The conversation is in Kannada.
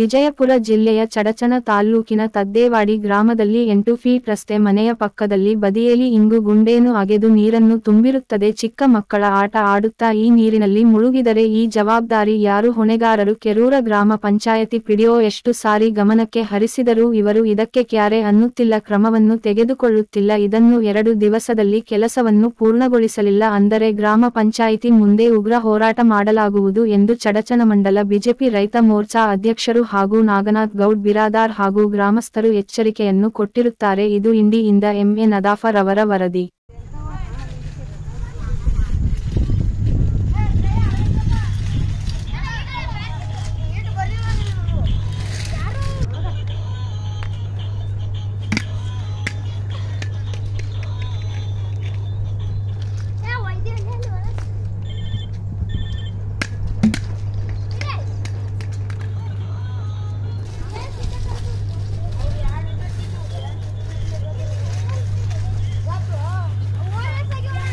ವಿಜಯಪುರ ಜಿಲ್ಲೆಯ ಚಡಚಣ ತಾಲ್ಲೂಕಿನ ತದ್ದೇವಾಡಿ ಗ್ರಾಮದಲ್ಲಿ ಎಂಟು ಫೀಟ್ ರಸ್ತೆ ಮನೆಯ ಪಕ್ಕದಲ್ಲಿ ಬದಿಯಲ್ಲಿ ಇಂಗು ಗುಂಡೇನು ಅಗೆದು ನೀರನ್ನು ತುಂಬಿರುತ್ತದೆ ಚಿಕ್ಕ ಮಕ್ಕಳ ಆಟ ಆಡುತ್ತಾ ಈ ನೀರಿನಲ್ಲಿ ಮುಳುಗಿದರೆ ಈ ಜವಾಬ್ದಾರಿ ಯಾರು ಹೊಣೆಗಾರರು ಕೆರೂರ ಗ್ರಾಮ ಪಂಚಾಯತಿ ಪಿಡಿಯೋ ಎಷ್ಟು ಸಾರಿ ಗಮನಕ್ಕೆ ಹರಿಸಿದರೂ ಇವರು ಇದಕ್ಕೆ ಕ್ಯಾರೆ ಅನ್ನುತ್ತಿಲ್ಲ ಕ್ರಮವನ್ನು ತೆಗೆದುಕೊಳ್ಳುತ್ತಿಲ್ಲ ಇದನ್ನು ಎರಡು ದಿವಸದಲ್ಲಿ ಕೆಲಸವನ್ನು ಪೂರ್ಣಗೊಳಿಸಲಿಲ್ಲ ಅಂದರೆ ಗ್ರಾಮ ಪಂಚಾಯಿತಿ ಮುಂದೆ ಉಗ್ರ ಹೋರಾಟ ಮಾಡಲಾಗುವುದು ಎಂದು ಚಡಚನ ಮಂಡಲ ಬಿಜೆಪಿ ರೈತ ಮೋರ್ಚಾ ಅಧ್ಯಕ್ಷರು ಹಾಗೂ ನಾಗನಾಥ್ ಗೌಡ್ ಬಿರಾದಾರ್ ಹಾಗೂ ಗ್ರಾಮಸ್ಥರು ಎಚ್ಚರಿಕೆಯನ್ನು ಕೊಟ್ಟಿರುತ್ತಾರೆ ಇದು ಇಂಡಿಯಿಂದ ಎಂಎ ನದಾಫರ್ ಅವರ ವರದಿ